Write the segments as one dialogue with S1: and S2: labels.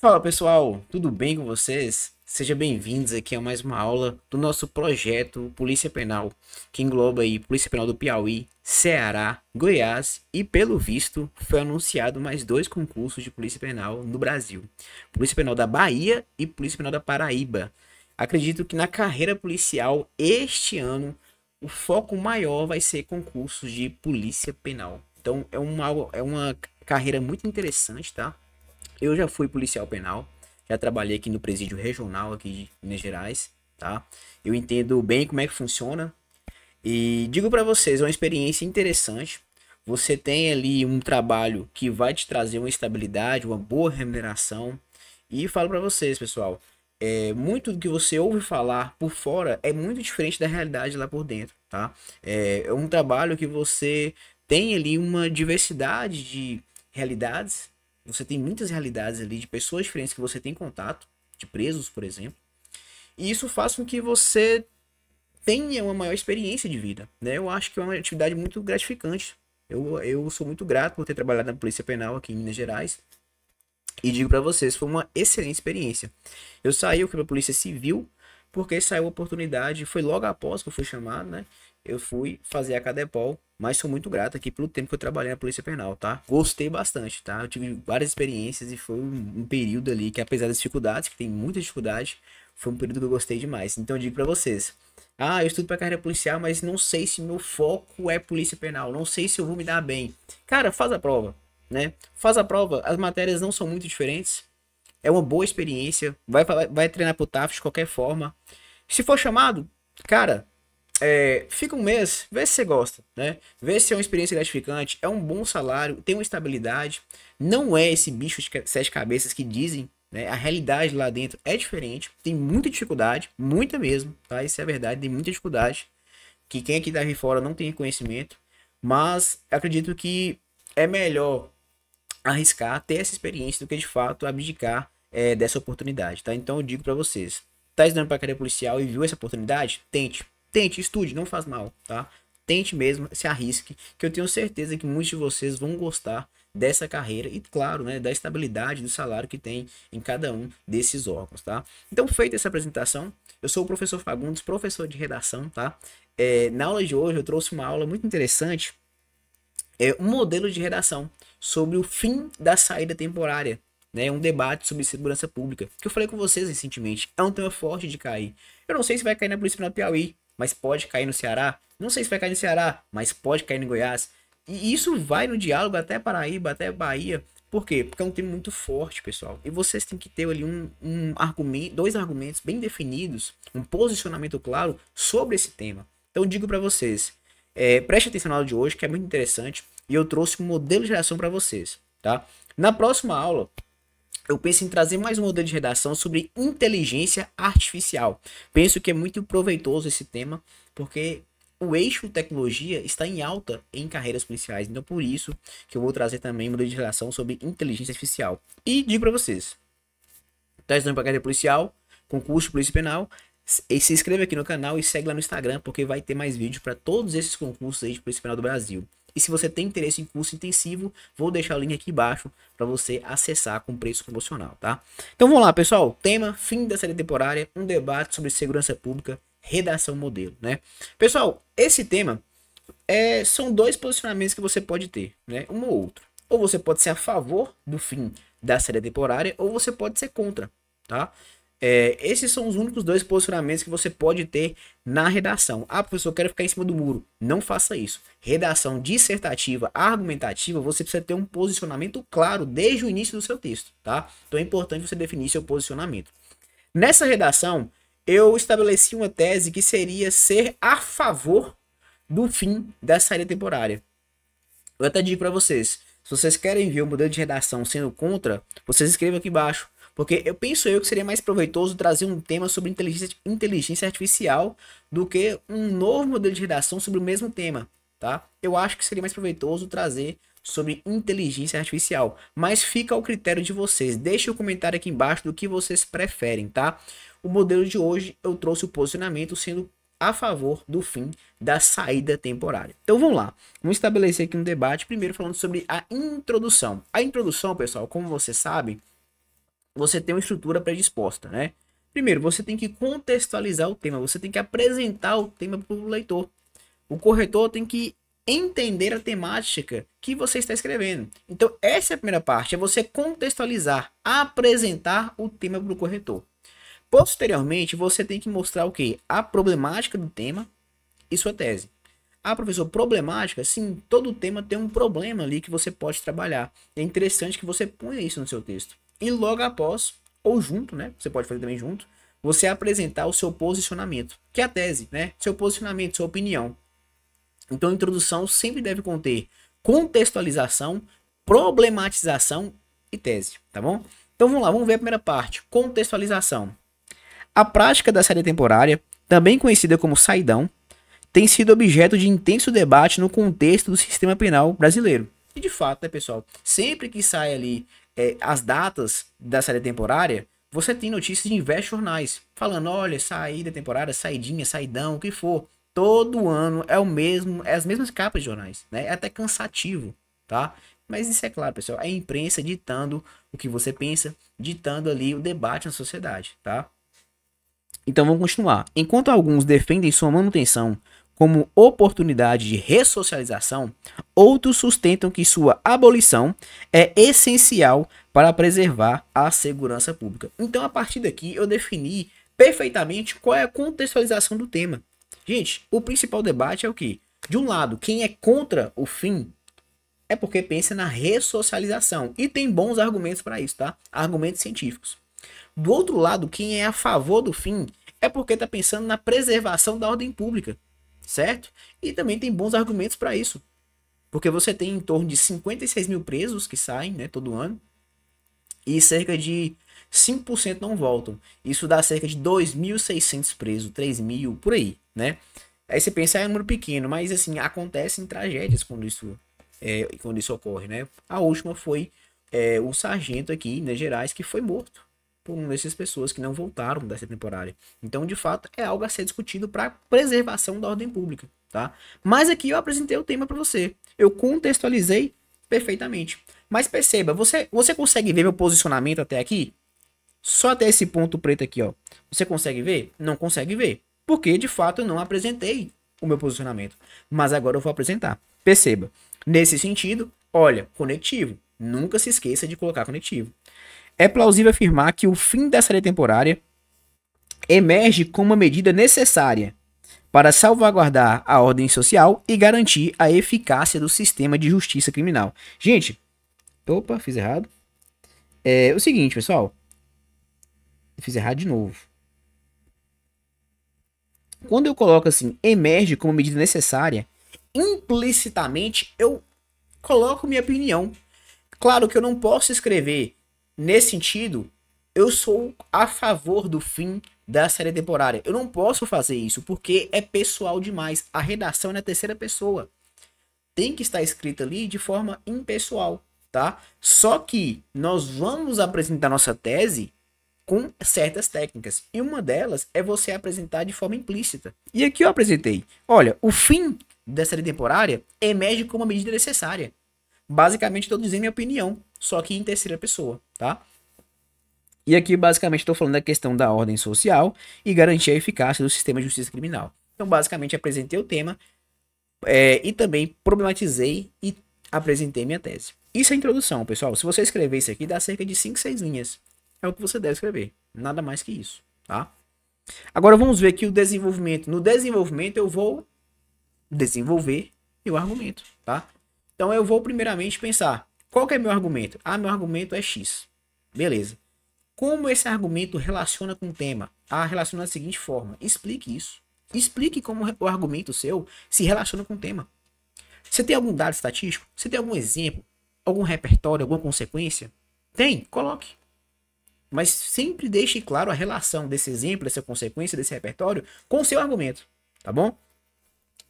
S1: Fala pessoal, tudo bem com vocês? Sejam bem-vindos aqui a mais uma aula do nosso projeto Polícia Penal, que engloba aí Polícia Penal do Piauí, Ceará, Goiás e, pelo visto, foi anunciado mais dois concursos de Polícia Penal no Brasil: Polícia Penal da Bahia e Polícia Penal da Paraíba. Acredito que na carreira policial este ano o foco maior vai ser concursos de Polícia Penal. Então é uma, é uma carreira muito interessante, tá? Eu já fui policial penal, já trabalhei aqui no presídio regional aqui de Minas Gerais, tá? Eu entendo bem como é que funciona. E digo para vocês, é uma experiência interessante. Você tem ali um trabalho que vai te trazer uma estabilidade, uma boa remuneração. E falo para vocês, pessoal, é, muito do que você ouve falar por fora é muito diferente da realidade lá por dentro, tá? É, é um trabalho que você tem ali uma diversidade de realidades, você tem muitas realidades ali de pessoas diferentes que você tem contato, de presos, por exemplo. E isso faz com que você tenha uma maior experiência de vida. Né? Eu acho que é uma atividade muito gratificante. Eu, eu sou muito grato por ter trabalhado na Polícia Penal aqui em Minas Gerais. E digo para vocês, foi uma excelente experiência. Eu saí aqui para a Polícia Civil porque saiu a oportunidade, foi logo após que eu fui chamado, né? eu fui fazer a Cadepol, mas sou muito grato aqui pelo tempo que eu trabalhei na Polícia Penal, tá? Gostei bastante, tá? Eu tive várias experiências e foi um período ali que, apesar das dificuldades, que tem muita dificuldade, foi um período que eu gostei demais. Então eu digo para vocês, ah, eu estudo para carreira policial, mas não sei se meu foco é Polícia Penal, não sei se eu vou me dar bem. Cara, faz a prova, né? Faz a prova, as matérias não são muito diferentes. É uma boa experiência, vai, vai, vai treinar pro TAF de qualquer forma. Se for chamado, cara, é, fica um mês, vê se você gosta, né? Vê se é uma experiência gratificante, é um bom salário, tem uma estabilidade. Não é esse bicho de sete cabeças que dizem, né? A realidade lá dentro é diferente, tem muita dificuldade, muita mesmo, tá? Isso é verdade, tem muita dificuldade. Que quem aqui tá de fora não tem conhecimento, mas acredito que é melhor arriscar ter essa experiência do que de fato abdicar é, dessa oportunidade, tá? Então eu digo para vocês, tá estudando para carreira policial e viu essa oportunidade? Tente, tente, estude, não faz mal, tá? Tente mesmo, se arrisque, que eu tenho certeza que muitos de vocês vão gostar dessa carreira e, claro, né, da estabilidade do salário que tem em cada um desses órgãos, tá? Então, feita essa apresentação, eu sou o professor Fagundes, professor de redação, tá? É, na aula de hoje eu trouxe uma aula muito interessante, é, um modelo de redação sobre o fim da saída temporária, né? Um debate sobre segurança pública, que eu falei com vocês recentemente, é um tema forte de cair. Eu não sei se vai cair na polícia do Piauí, mas pode cair no Ceará. Não sei se vai cair no Ceará, mas pode cair no Goiás. E isso vai no diálogo até Paraíba, até Bahia. Por quê? Porque é um time muito forte, pessoal. E vocês têm que ter ali um, um argumento, dois argumentos bem definidos, um posicionamento claro sobre esse tema. Então digo para vocês, é, preste atenção na aula de hoje, que é muito interessante, e eu trouxe um modelo de reação para vocês, tá? Na próxima aula, eu penso em trazer mais um modelo de redação sobre inteligência artificial. Penso que é muito proveitoso esse tema, porque o eixo tecnologia está em alta em carreiras policiais. Então, por isso que eu vou trazer também um modelo de redação sobre inteligência artificial. E digo para vocês: teste tá estudando para carreira policial, concurso Polícia Penal. E se inscreva aqui no canal e segue lá no Instagram, porque vai ter mais vídeos para todos esses concursos aí de Polícia Penal do Brasil. E se você tem interesse em curso intensivo, vou deixar o link aqui embaixo para você acessar com preço promocional, tá? Então vamos lá, pessoal. Tema: fim da série temporária, um debate sobre segurança pública, redação modelo, né? Pessoal, esse tema é, são dois posicionamentos que você pode ter, né? Um ou outro. Ou você pode ser a favor do fim da série temporária, ou você pode ser contra, tá? É, esses são os únicos dois posicionamentos que você pode ter na redação. Ah, professor, eu quero ficar em cima do muro. Não faça isso. Redação dissertativa, argumentativa, você precisa ter um posicionamento claro desde o início do seu texto, tá? Então é importante você definir seu posicionamento. Nessa redação, eu estabeleci uma tese que seria ser a favor do fim da saída temporária. Eu até digo para vocês, se vocês querem ver o modelo de redação sendo contra, vocês escrevam aqui embaixo porque eu penso eu que seria mais proveitoso trazer um tema sobre inteligência, inteligência artificial do que um novo modelo de redação sobre o mesmo tema, tá? Eu acho que seria mais proveitoso trazer sobre inteligência artificial, mas fica ao critério de vocês. Deixe o um comentário aqui embaixo do que vocês preferem, tá? O modelo de hoje eu trouxe o posicionamento sendo a favor do fim da saída temporária. Então vamos lá, vamos estabelecer aqui um debate primeiro falando sobre a introdução. A introdução, pessoal, como vocês sabem, você tem uma estrutura predisposta, né? Primeiro, você tem que contextualizar o tema, você tem que apresentar o tema para o leitor. O corretor tem que entender a temática que você está escrevendo. Então, essa é a primeira parte, é você contextualizar, apresentar o tema para o corretor. Posteriormente, você tem que mostrar o que? A problemática do tema e sua tese. Ah, professor, problemática? Sim, todo tema tem um problema ali que você pode trabalhar. É interessante que você ponha isso no seu texto e logo após, ou junto, né? Você pode fazer também junto, você apresentar o seu posicionamento, que é a tese, né? Seu posicionamento, sua opinião. Então, a introdução sempre deve conter contextualização, problematização e tese, tá bom? Então vamos lá, vamos ver a primeira parte, Contextualização. A prática da saída temporária, também conhecida como saidão, tem sido objeto de intenso debate no contexto do sistema penal brasileiro. E de fato, né, pessoal, sempre que sai ali é, as datas da saída temporária, você tem notícias de vários jornais falando, olha, saída temporária, saidinha, saidão, o que for. Todo ano é o mesmo, é as mesmas capas de jornais, né? É até cansativo, tá? Mas isso é claro, pessoal, é a imprensa ditando o que você pensa, ditando ali o debate na sociedade, tá? Então vamos continuar. Enquanto alguns defendem sua manutenção como oportunidade de ressocialização, outros sustentam que sua abolição é essencial para preservar a segurança pública. Então, a partir daqui, eu defini perfeitamente qual é a contextualização do tema. Gente, o principal debate é o que? De um lado, quem é contra o fim é porque pensa na ressocialização e tem bons argumentos para isso, tá? Argumentos científicos. Do outro lado, quem é a favor do fim é porque está pensando na preservação da ordem pública certo? E também tem bons argumentos para isso, porque você tem em torno de 56 mil presos que saem né, todo ano e cerca de 5% não voltam. Isso dá cerca de 2.600 presos, 3.000 por aí, né? Aí você pensa, ah, é um número pequeno, mas assim, acontecem tragédias quando isso, é, quando isso ocorre, né? A última foi é, o sargento aqui em Minas Gerais que foi morto por essas pessoas que não voltaram dessa temporária. Então, de fato, é algo a ser discutido para preservação da ordem pública, tá? Mas aqui eu apresentei o tema para você. Eu contextualizei perfeitamente. Mas perceba, você, você consegue ver meu posicionamento até aqui? Só até esse ponto preto aqui, ó. Você consegue ver? Não consegue ver. Porque, de fato, eu não apresentei o meu posicionamento. Mas agora eu vou apresentar. Perceba. Nesse sentido, olha, conectivo. Nunca se esqueça de colocar conectivo é plausível afirmar que o fim dessa lei temporária emerge como uma medida necessária para salvaguardar a ordem social e garantir a eficácia do sistema de justiça criminal. Gente, opa, fiz errado. É o seguinte, pessoal. Fiz errado de novo. Quando eu coloco assim, emerge como medida necessária, implicitamente eu coloco minha opinião. Claro que eu não posso escrever Nesse sentido, eu sou a favor do fim da série temporária. Eu não posso fazer isso porque é pessoal demais. A redação é na terceira pessoa. Tem que estar escrita ali de forma impessoal, tá? Só que nós vamos apresentar nossa tese com certas técnicas. E uma delas é você apresentar de forma implícita. E aqui eu apresentei. Olha, o fim da série temporária emerge como uma medida necessária. Basicamente, estou dizendo minha opinião só que em terceira pessoa, tá? E aqui basicamente estou falando da questão da ordem social e garantir a eficácia do sistema de justiça criminal. Então basicamente apresentei o tema é, e também problematizei e apresentei minha tese. Isso é introdução, pessoal. Se você escrever isso aqui, dá cerca de 5, 6 linhas. É o que você deve escrever. Nada mais que isso, tá? Agora vamos ver aqui o desenvolvimento. No desenvolvimento eu vou desenvolver o argumento, tá? Então eu vou primeiramente pensar qual que é meu argumento? Ah, meu argumento é X. Beleza. Como esse argumento relaciona com o tema? Ah, relaciona da seguinte forma. Explique isso. Explique como o argumento seu se relaciona com o tema. Você tem algum dado estatístico? Você tem algum exemplo? Algum repertório? Alguma consequência? Tem? Coloque. Mas sempre deixe claro a relação desse exemplo, dessa consequência, desse repertório com o seu argumento. Tá bom?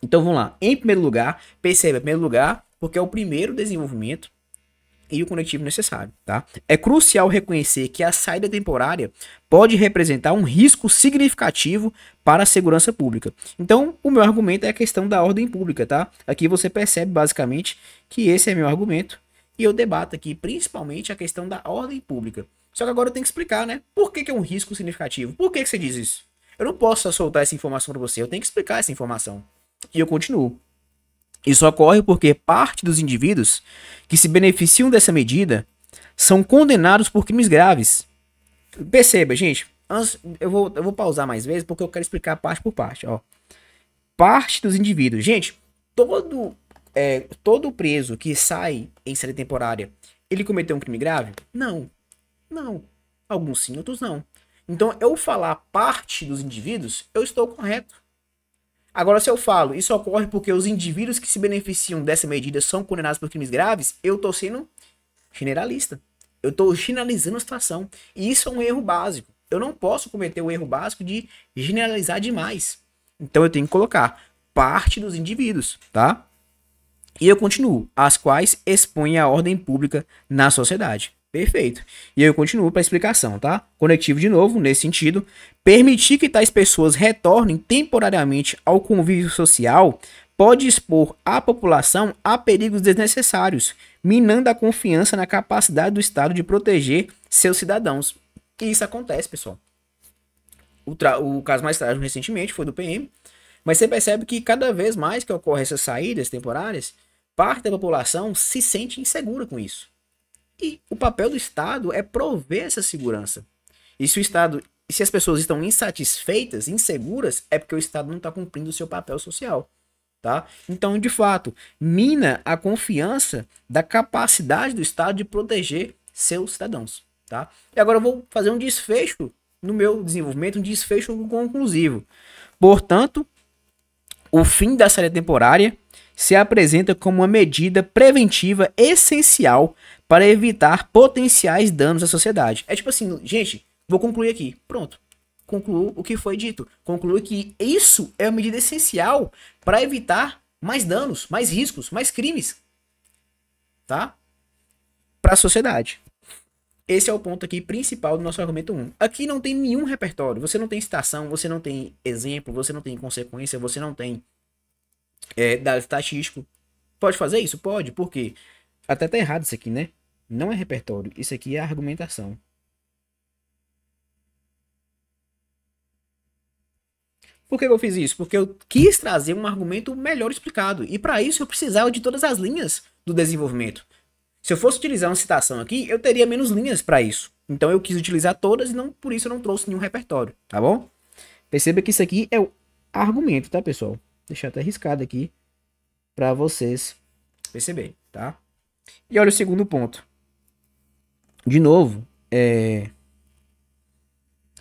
S1: Então vamos lá. Em primeiro lugar, perceba, em primeiro lugar, porque é o primeiro desenvolvimento e o conectivo necessário, tá? É crucial reconhecer que a saída temporária pode representar um risco significativo para a segurança pública. Então, o meu argumento é a questão da ordem pública, tá? Aqui você percebe basicamente que esse é meu argumento e eu debato aqui principalmente a questão da ordem pública. Só que agora eu tenho que explicar, né? Por que, que é um risco significativo? Por que, que você diz isso? Eu não posso só soltar essa informação para você, eu tenho que explicar essa informação. E eu continuo. Isso ocorre porque parte dos indivíduos que se beneficiam dessa medida são condenados por crimes graves. Perceba, gente, eu vou, eu vou pausar mais vezes porque eu quero explicar parte por parte. Ó. Parte dos indivíduos. Gente, todo, é, todo preso que sai em série temporária, ele cometeu um crime grave? Não. Não. Alguns sim, outros não. Então, eu falar parte dos indivíduos, eu estou correto. Agora, se eu falo, isso ocorre porque os indivíduos que se beneficiam dessa medida são condenados por crimes graves, eu estou sendo generalista. Eu estou generalizando a situação. E isso é um erro básico. Eu não posso cometer o erro básico de generalizar demais. Então eu tenho que colocar parte dos indivíduos, tá? E eu continuo, as quais expõem a ordem pública na sociedade. Perfeito. E eu continuo para a explicação, tá? Conectivo de novo, nesse sentido, permitir que tais pessoas retornem temporariamente ao convívio social pode expor a população a perigos desnecessários, minando a confiança na capacidade do Estado de proteger seus cidadãos. E isso acontece, pessoal. O, o caso mais trágico recentemente foi do PM, mas você percebe que cada vez mais que ocorrem essas saídas temporárias, parte da população se sente insegura com isso. E o papel do Estado é prover essa segurança. E se o Estado, se as pessoas estão insatisfeitas, inseguras, é porque o Estado não está cumprindo o seu papel social. Tá? Então, de fato, mina a confiança da capacidade do Estado de proteger seus cidadãos. Tá? E agora eu vou fazer um desfecho no meu desenvolvimento, um desfecho conclusivo. Portanto, o fim da série temporária se apresenta como uma medida preventiva essencial para evitar potenciais danos à sociedade. É tipo assim, gente, vou concluir aqui. Pronto. Concluo o que foi dito. Concluo que isso é uma medida essencial para evitar mais danos, mais riscos, mais crimes. Tá? Para a sociedade. Esse é o ponto aqui principal do nosso argumento 1. Aqui não tem nenhum repertório. Você não tem citação, você não tem exemplo, você não tem consequência, você não tem é, dados estatísticos. Pode fazer isso? Pode, porque até tá errado isso aqui, né? Não é repertório, isso aqui é argumentação. Por que eu fiz isso? Porque eu quis trazer um argumento melhor explicado. E para isso eu precisava de todas as linhas do desenvolvimento. Se eu fosse utilizar uma citação aqui, eu teria menos linhas para isso. Então eu quis utilizar todas e não por isso eu não trouxe nenhum repertório, tá bom? Perceba que isso aqui é o argumento, tá, pessoal? Deixar até arriscado aqui para vocês perceberem, tá? E olha o segundo ponto. De novo, é...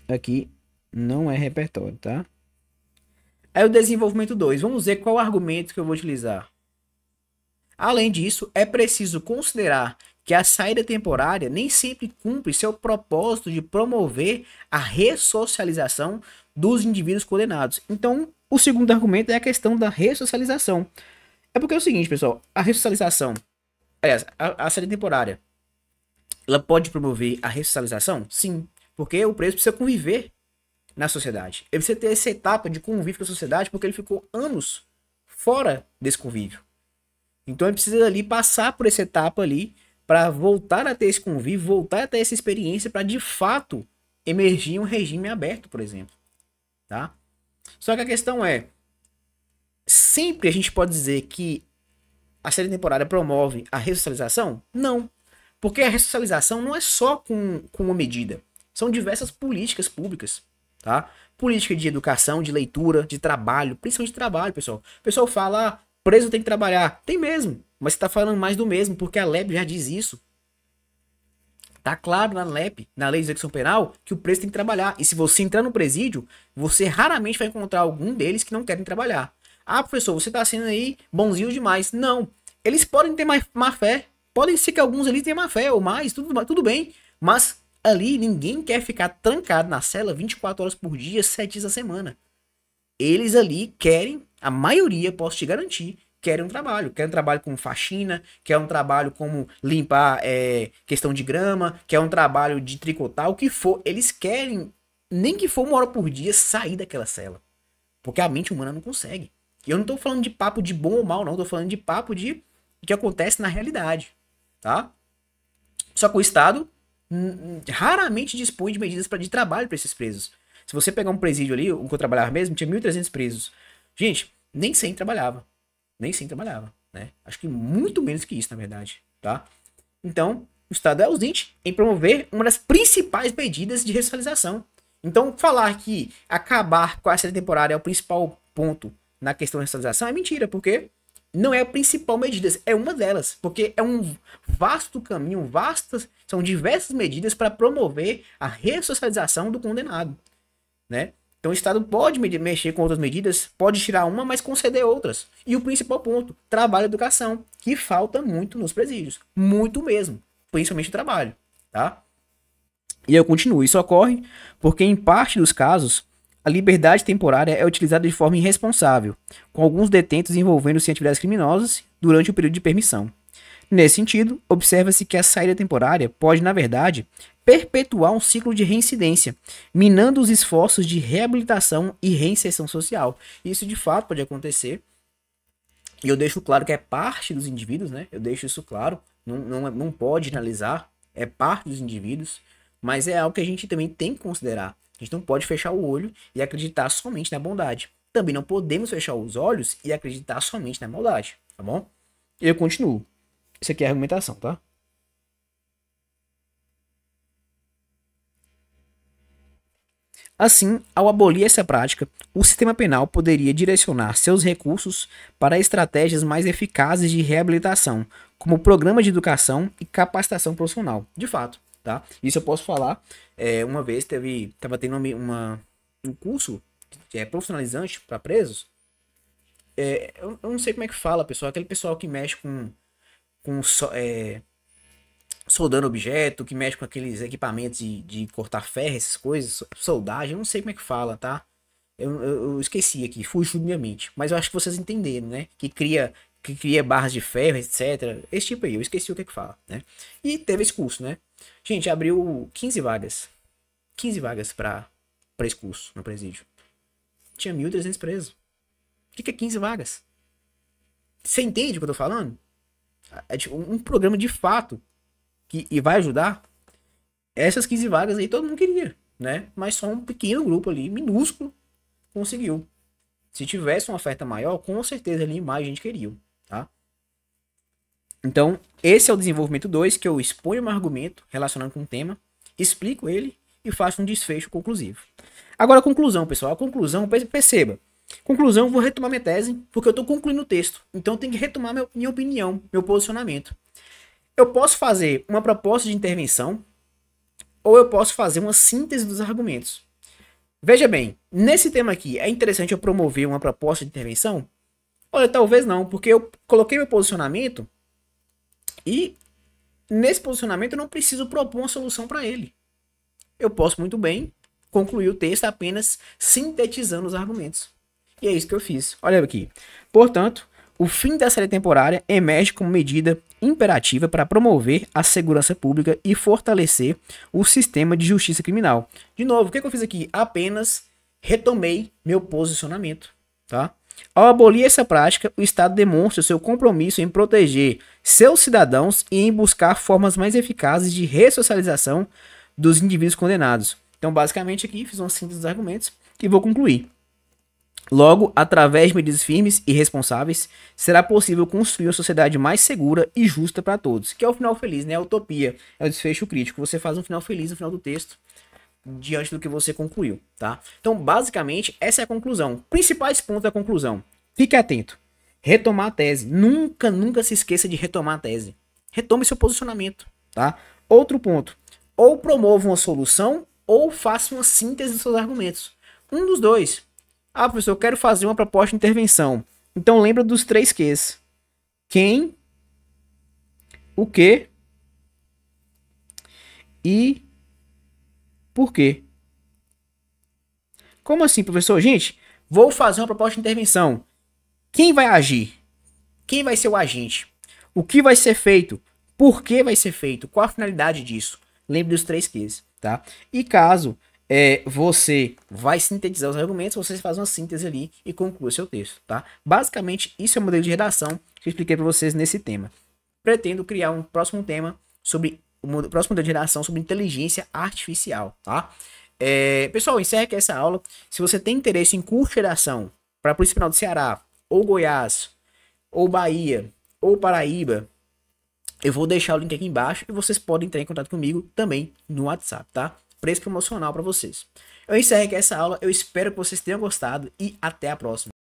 S1: aqui não é repertório, tá? Aí é o desenvolvimento 2. Vamos ver qual argumento que eu vou utilizar. Além disso, é preciso considerar que a saída temporária nem sempre cumpre seu propósito de promover a ressocialização dos indivíduos condenados. Então, o segundo argumento é a questão da ressocialização. É porque é o seguinte, pessoal, a ressocialização, aliás, a, a saída temporária, ela pode promover a ressocialização? Sim, porque o preso precisa conviver na sociedade. Ele precisa ter essa etapa de convívio com a sociedade porque ele ficou anos fora desse convívio. Então ele precisa ali passar por essa etapa ali para voltar a ter esse convívio, voltar a ter essa experiência para de fato emergir um regime aberto, por exemplo, tá? Só que a questão é, sempre a gente pode dizer que a série temporada promove a ressocialização? Não. Porque a ressocialização não é só com, com uma medida. São diversas políticas públicas, tá? Política de educação, de leitura, de trabalho, principalmente de trabalho, pessoal. O pessoal fala, ah, preso tem que trabalhar. Tem mesmo, mas você tá falando mais do mesmo, porque a LEB já diz isso. Tá claro na LEP, na Lei de Execução Penal, que o preso tem que trabalhar. E se você entrar no presídio, você raramente vai encontrar algum deles que não querem trabalhar. Ah, professor, você tá sendo aí bonzinho demais. Não. Eles podem ter má, má fé. Podem ser que alguns ali tenham má fé ou mais, tudo, tudo bem. Mas ali ninguém quer ficar trancado na cela 24 horas por dia, 7 dias a semana. Eles ali querem, a maioria, posso te garantir, querem um trabalho. Querem um trabalho com faxina, quer um trabalho como limpar é, questão de grama, quer um trabalho de tricotar, o que for. Eles querem, nem que for uma hora por dia, sair daquela cela. Porque a mente humana não consegue. E eu não estou falando de papo de bom ou mal, não. estou falando de papo de que acontece na realidade, tá? Só que o Estado hum, hum, raramente dispõe de medidas pra, de trabalho para esses presos. Se você pegar um presídio ali, o que eu trabalhava mesmo, tinha 1.300 presos. Gente, nem 100 trabalhava nem sempre trabalhava, né? Acho que muito menos que isso, na verdade, tá? Então, o Estado é ausente em promover uma das principais medidas de ressocialização. Então, falar que acabar com a saída temporária é o principal ponto na questão da ressocialização é mentira, porque não é a principal medida, é uma delas, porque é um vasto caminho, vastas, são diversas medidas para promover a ressocialização do condenado, né? Então o Estado pode mexer com outras medidas, pode tirar uma, mas conceder outras. E o principal ponto, trabalho e educação, que falta muito nos presídios. Muito mesmo. Principalmente trabalho, tá? E eu continuo. Isso ocorre porque, em parte dos casos, a liberdade temporária é utilizada de forma irresponsável, com alguns detentos envolvendo-se em atividades criminosas durante o período de permissão. Nesse sentido, observa-se que a saída temporária pode, na verdade, perpetuar um ciclo de reincidência, minando os esforços de reabilitação e reinserção social. Isso de fato pode acontecer. E eu deixo claro que é parte dos indivíduos, né? Eu deixo isso claro. Não, não, não pode analisar, é parte dos indivíduos, mas é algo que a gente também tem que considerar. A gente não pode fechar o olho e acreditar somente na bondade. Também não podemos fechar os olhos e acreditar somente na maldade, tá bom? Eu continuo. Isso aqui é argumentação, tá? Assim, ao abolir essa prática, o sistema penal poderia direcionar seus recursos para estratégias mais eficazes de reabilitação, como programa de educação e capacitação profissional. De fato, tá? Isso eu posso falar. É, uma vez teve, tava tendo uma, uma um curso que é, profissionalizante para presos. É, eu, eu, não sei como é que fala, pessoal. Aquele pessoal que mexe com com so, é, soldando objeto, que mexe com aqueles equipamentos de, de cortar ferro, essas coisas, soldagem, eu não sei como é que fala, tá? Eu, eu, eu esqueci aqui, fugiu da minha mente. Mas eu acho que vocês entenderam, né? Que cria que cria barras de ferro, etc. Esse tipo aí, eu esqueci o que é que fala, né? E teve esse curso, né? Gente, abriu 15 vagas. 15 vagas para esse curso no presídio. Tinha 1.300 presos. O que, que é 15 vagas? Você entende o que eu tô falando? é tipo, um programa de fato que e vai ajudar essas 15 vagas aí todo mundo queria, né? Mas só um pequeno grupo ali, minúsculo, conseguiu. Se tivesse uma oferta maior, com certeza ali mais gente queria, tá? Então, esse é o desenvolvimento 2, que eu exponho um argumento relacionado com um tema, explico ele e faço um desfecho conclusivo. Agora, a conclusão, pessoal. A conclusão, perceba, Conclusão, vou retomar minha tese, porque eu estou concluindo o texto. Então eu tenho que retomar meu, minha opinião, meu posicionamento. Eu posso fazer uma proposta de intervenção ou eu posso fazer uma síntese dos argumentos. Veja bem, nesse tema aqui, é interessante eu promover uma proposta de intervenção? Olha, talvez não, porque eu coloquei meu posicionamento e nesse posicionamento eu não preciso propor uma solução para ele. Eu posso muito bem concluir o texto apenas sintetizando os argumentos. E é isso que eu fiz. Olha aqui. Portanto, o fim da série temporária emerge como medida imperativa para promover a segurança pública e fortalecer o sistema de justiça criminal. De novo, o que, é eu fiz aqui? Apenas retomei meu posicionamento, tá? Ao abolir essa prática, o Estado demonstra seu compromisso em proteger seus cidadãos e em buscar formas mais eficazes de ressocialização dos indivíduos condenados. Então, basicamente, aqui fiz uma síntese dos argumentos e vou concluir. Logo, através de medidas firmes e responsáveis, será possível construir uma sociedade mais segura e justa para todos, que é o final feliz, né? A utopia é o desfecho crítico. Você faz um final feliz no final do texto, diante do que você concluiu, tá? Então, basicamente, essa é a conclusão. Principais pontos da conclusão. Fique atento. Retomar a tese. Nunca, nunca se esqueça de retomar a tese. Retome seu posicionamento, tá? Outro ponto. Ou promova uma solução ou faça uma síntese dos seus argumentos. Um dos dois ah, professor, eu quero fazer uma proposta de intervenção. Então lembra dos três Qs. Quem, o que e por quê. Como assim, professor? Gente, vou fazer uma proposta de intervenção. Quem vai agir? Quem vai ser o agente? O que vai ser feito? Por que vai ser feito? Qual a finalidade disso? Lembre dos três Qs, tá? E caso é, você vai sintetizar os argumentos, você faz uma síntese ali e conclui seu texto, tá? Basicamente, isso é o modelo de redação que eu expliquei para vocês nesse tema. Pretendo criar um próximo tema sobre o próximo modelo de redação sobre inteligência artificial, tá? É, pessoal, encerra aqui essa aula. Se você tem interesse em curso de redação para a Polícia Penal do Ceará, ou Goiás, ou Bahia, ou Paraíba, eu vou deixar o link aqui embaixo e vocês podem entrar em contato comigo também no WhatsApp, tá? preço promocional para vocês. Eu encerro aqui essa aula, eu espero que vocês tenham gostado e até a próxima.